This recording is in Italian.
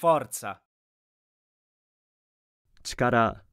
Forza. 力